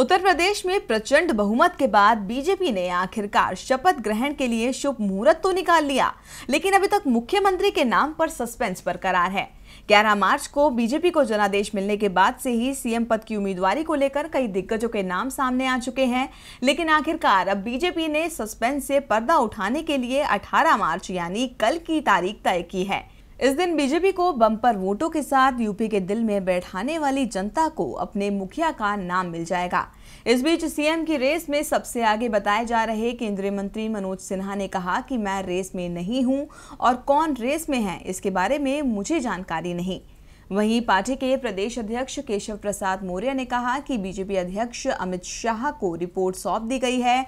उत्तर प्रदेश में प्रचंड बहुमत के बाद बीजेपी ने आखिरकार शपथ ग्रहण के लिए शुभ मुहूर्त तो निकाल लिया लेकिन अभी तक मुख्यमंत्री के नाम पर सस्पेंस बरकरार है 11 मार्च को बीजेपी को जनादेश मिलने के बाद से ही सीएम पद की उम्मीदवारी को लेकर कई दिग्गजों के नाम सामने आ चुके हैं लेकिन आखिरकार अब बीजेपी ने सस्पेंस से पर्दा उठाने के लिए 18 मार्च यानी कल की तारीख तय की है इस दिन बीजेपी को बम्पर वोटों के साथ यूपी के दिल में बैठाने वाली जनता को अपने मुखिया का नाम मिल जाएगा इस बीच सीएम की रेस में सबसे आगे बताए जा रहे केंद्रीय मंत्री मनोज सिन्हा ने कहा कि मैं रेस में नहीं हूं और कौन रेस में है इसके बारे में मुझे जानकारी नहीं वहीं पार्टी के प्रदेश अध्यक्ष केशव प्रसाद मौर्य ने कहा कि बीजेपी अध्यक्ष अमित शाह को रिपोर्ट सौंप दी गई है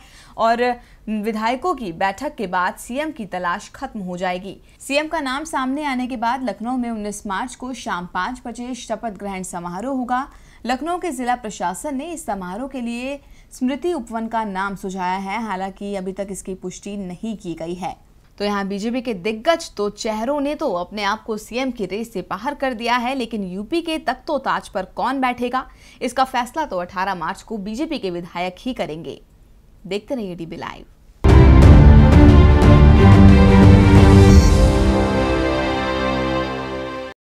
और विधायकों की बैठक के बाद सीएम की तलाश खत्म हो जाएगी सीएम का नाम सामने आने के बाद लखनऊ में 19 मार्च को शाम पाँच बजे शपथ ग्रहण समारोह होगा लखनऊ के जिला प्रशासन ने इस समारोह के लिए स्मृति उपवन का नाम सुझाया है हालांकि अभी तक इसकी पुष्टि नहीं की गई है तो यहाँ बीजेपी के दिग्गज तो चेहरों ने तो अपने आप को सीएम की रेस से बाहर कर दिया है लेकिन यूपी के तख्तो ताज पर कौन बैठेगा इसका फैसला तो 18 मार्च को बीजेपी के विधायक ही करेंगे देखते रहिए डीबी लाइव